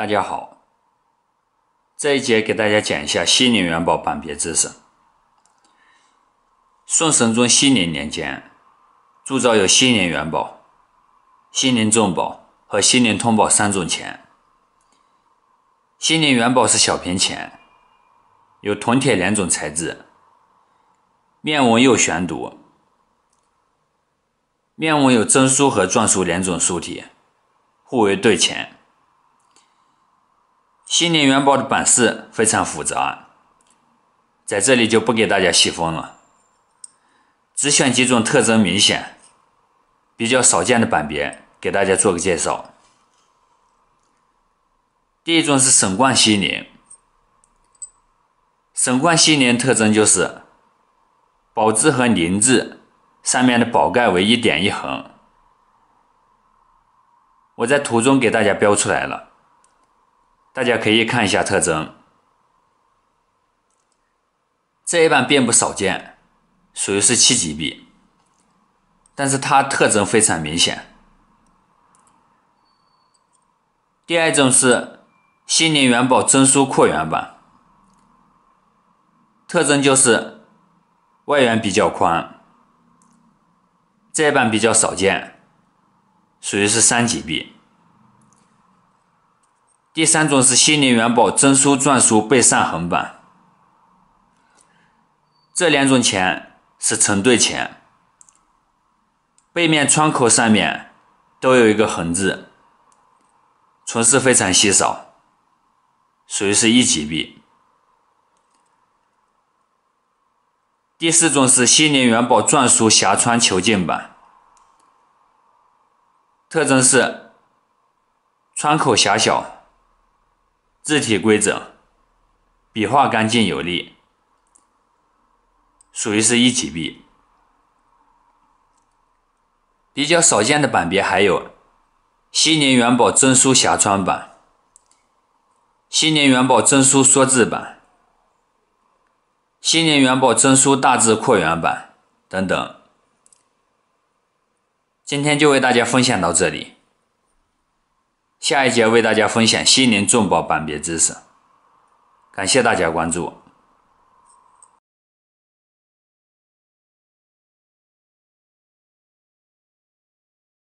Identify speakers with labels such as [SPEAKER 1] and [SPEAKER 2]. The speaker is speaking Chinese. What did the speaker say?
[SPEAKER 1] 大家好，这一节给大家讲一下“西宁元宝”版别知识。宋神宗熙宁年间铸造有“西宁元宝”、“西宁重宝”和“西宁通宝”三种钱。“西宁元宝”是小平钱，有铜铁两种材质，面纹有悬读，面纹有真书和篆书两种书体，互为对钱。新年元宝的版式非常复杂，在这里就不给大家细分了，只选几种特征明显、比较少见的版别给大家做个介绍。第一种是省冠辛宁，省冠辛宁特征就是宝字和宁字上面的宝盖为一点一横，我在图中给大家标出来了。大家可以看一下特征，这一版并不少见，属于是七级币，但是它特征非常明显。第二种是新年元宝珍苏扩元版，特征就是外圆比较宽，这一版比较少见，属于是三级币。第三种是新宁元宝真书篆书背上横版，这两种钱是成对钱，背面窗口上面都有一个横字，存世非常稀少，属于是一级币。第四种是新宁元宝篆书狭穿球镜版，特征是窗口狭小。字体规整，笔画干净有力，属于是一体笔。比较少见的版别还有：西宁元宝真书狭川版、西宁元宝真书缩字版、西宁元宝真书大字扩圆版等等。今天就为大家分享到这里。下一节为大家分享《西宁重宝》版别知识，感谢大家关注。